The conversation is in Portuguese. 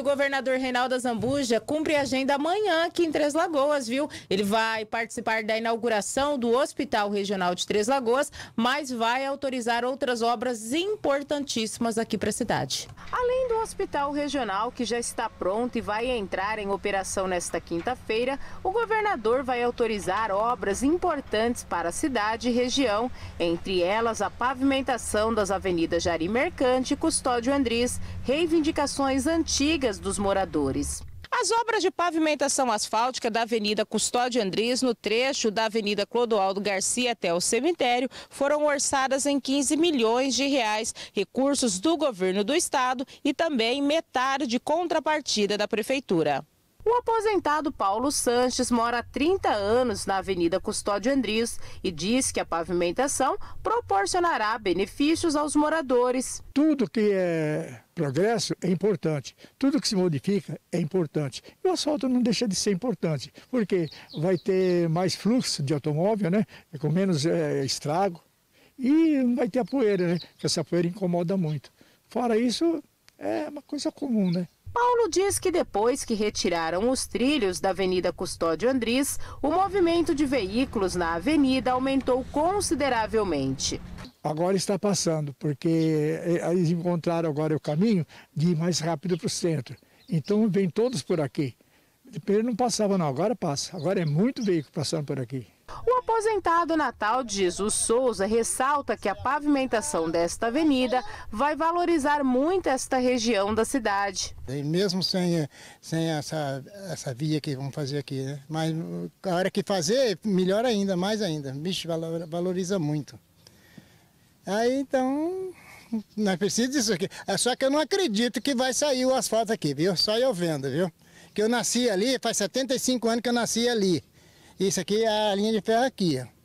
O governador Reinaldo Zambuja cumpre a agenda amanhã aqui em Três Lagoas, viu? Ele vai participar da inauguração do Hospital Regional de Três Lagoas, mas vai autorizar outras obras importantíssimas aqui para a cidade. Além hospital regional que já está pronto e vai entrar em operação nesta quinta-feira, o governador vai autorizar obras importantes para a cidade e região, entre elas a pavimentação das avenidas Jari Mercante e Custódio Andris, reivindicações antigas dos moradores. As obras de pavimentação asfáltica da Avenida Custódio Andris no trecho da Avenida Clodoaldo Garcia até o cemitério, foram orçadas em 15 milhões de reais, recursos do governo do estado e também metade de contrapartida da prefeitura. O aposentado Paulo Sanches mora há 30 anos na Avenida Custódio Andrius e diz que a pavimentação proporcionará benefícios aos moradores. Tudo que é progresso é importante, tudo que se modifica é importante. E o asfalto não deixa de ser importante, porque vai ter mais fluxo de automóvel, né? É com menos é, estrago, e não vai ter a poeira, né? que essa poeira incomoda muito. Fora isso, é uma coisa comum, né? Paulo diz que depois que retiraram os trilhos da Avenida Custódio Andris, o movimento de veículos na avenida aumentou consideravelmente. Agora está passando, porque eh, eh, eles encontraram agora o caminho de ir mais rápido para o centro. Então vem todos por aqui. Depois não passava não, agora passa. Agora é muito veículo passando por aqui. O aposentado Natal Jesus Souza ressalta que a pavimentação desta avenida vai valorizar muito esta região da cidade. E mesmo sem, sem essa, essa via que vamos fazer aqui, né? mas a hora que fazer, melhor ainda, mais ainda. Bicho, valoriza muito. Aí então, não é preciso disso aqui. É só que eu não acredito que vai sair o asfalto aqui, viu? Só eu vendo, viu? Que eu nasci ali, faz 75 anos que eu nasci ali. Isso aqui é a linha de ferro aqui, ó.